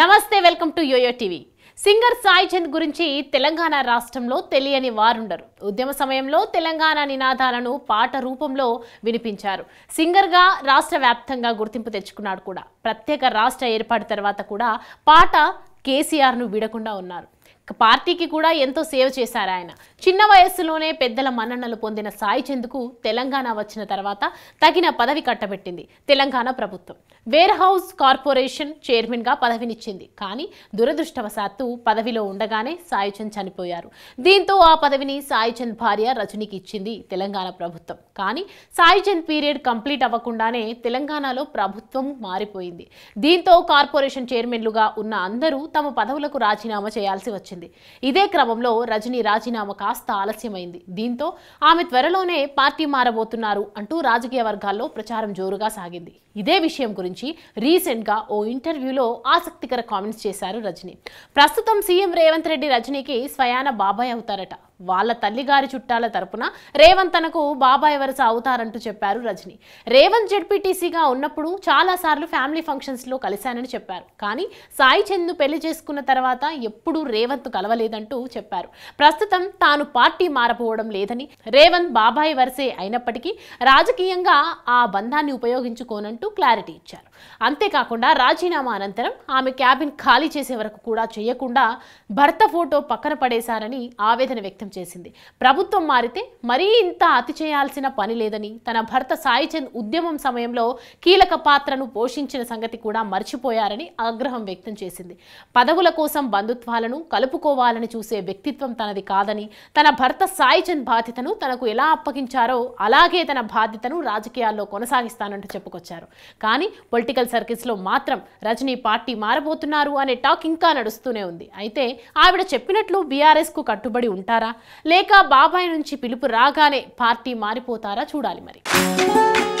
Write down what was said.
నమస్తే welcome to YoYo TV singer Sai Chand గురించి తెలంగాణ రాష్ట్రంలో తెలియని వారుండరు ఉద్యమ సమయంలో తెలంగాణ నినాదాలను పాట రూపంలో వినిపించారు సింగర్గా రాష్ట్ర వ్యాప్తంగా గుర్తింపు తెచ్చుకున్నాడు కూడా ప్రత్యేక రాష్ట్ర ఏర్పాటు తర్వాత కూడా పాట కేసీఆర్ను వీడకుండా ఉన్నారు పార్టీకి కూడా ఎంతో సేవ చేశారు ఆయన చిన్న వయస్సులోనే పెద్దల మన్ననలు పొందిన సాయి చందుకు తెలంగాణ వచ్చిన తర్వాత తగిన పదవి కట్టబెట్టింది తెలంగాణ ప్రభుత్వం వేర్ హౌస్ కార్పొరేషన్ చైర్మన్గా పదవినిచ్చింది కానీ దురదృష్టవశాత్తు పదవిలో ఉండగానే సాయిచంద్ చనిపోయారు దీంతో ఆ పదవిని సాయిచంద్ భార్య రజనికి ఇచ్చింది తెలంగాణ ప్రభుత్వం కానీ సాయిచంద్ పీరియడ్ కంప్లీట్ అవ్వకుండానే తెలంగాణలో ప్రభుత్వం మారిపోయింది దీంతో కార్పొరేషన్ చైర్మన్లుగా ఉన్న అందరూ తమ పదవులకు రాజీనామా చేయాల్సి వచ్చింది వచ్చింది ఇదే క్రమంలో రజనీ రాజీనామా కాస్త ఆలస్యమైంది దీంతో ఆమె త్వరలోనే పార్టీ మారబోతున్నారు అంటూ రాజకీయ వర్గాల్లో ప్రచారం జోరుగా సాగింది ఇదే విషయం గురించి రీసెంట్గా ఓ ఇంటర్వ్యూలో ఆసక్తికర కామెంట్స్ చేశారు రజనీ ప్రస్తుతం సీఎం రేవంత్ రెడ్డి రజనీకి స్వయాన బాబాయ్ అవుతారట వాళ్ళ తల్లిగారి చుట్టాల తరపున రేవంత్ తనకు బాబాయ్ వరుస అవుతారంటూ చెప్పారు రజని రేవంత్ జడ్పీటీసీగా ఉన్నప్పుడు చాలాసార్లు ఫ్యామిలీ ఫంక్షన్స్లో కలిశానని చెప్పారు కానీ సాయి చందు పెళ్లి చేసుకున్న తర్వాత ఎప్పుడూ రేవంత్ కలవలేదంటూ చెప్పారు ప్రస్తుతం తాను పార్టీ మారపోవడం లేదని రేవంత్ బాబాయ్ వరసే అయినప్పటికీ రాజకీయంగా ఆ బంధాన్ని ఉపయోగించుకోనంటూ క్లారిటీ ఇచ్చారు అంతేకాకుండా రాజీనామా అనంతరం ఆమె క్యాబిన్ ఖాళీ చేసే వరకు కూడా చేయకుండా భర్త ఫోటో పక్కన పడేశారని ఆవేదన వ్యక్తం స్పష్టం చేసింది ప్రభుత్వం మారితే మరీ ఇంత అతి చేయాల్సిన పని లేదని తన భర్త సాయిచంద్ ఉద్యమం సమయంలో కీలక పాత్రను పోషించిన సంగతి కూడా మర్చిపోయారని ఆగ్రహం వ్యక్తం చేసింది పదవుల కోసం బంధుత్వాలను కలుపుకోవాలని చూసే వ్యక్తిత్వం తనది కాదని తన భర్త సాయిచంద్ బాధ్యతను తనకు ఎలా అప్పగించారో అలాగే తన బాధ్యతను రాజకీయాల్లో కొనసాగిస్తానంటూ చెప్పుకొచ్చారు కానీ పొలిటికల్ సర్కిల్స్లో మాత్రం రజనీ పార్టీ మారబోతున్నారు అనే టాక్ ఇంకా నడుస్తూనే ఉంది అయితే ఆవిడ చెప్పినట్లు బీఆర్ఎస్కు కట్టుబడి ఉంటారా లేక బాబాయ్ నుంచి పిలుపు రాగానే పార్టీ మారిపోతారా చూడాలి మరి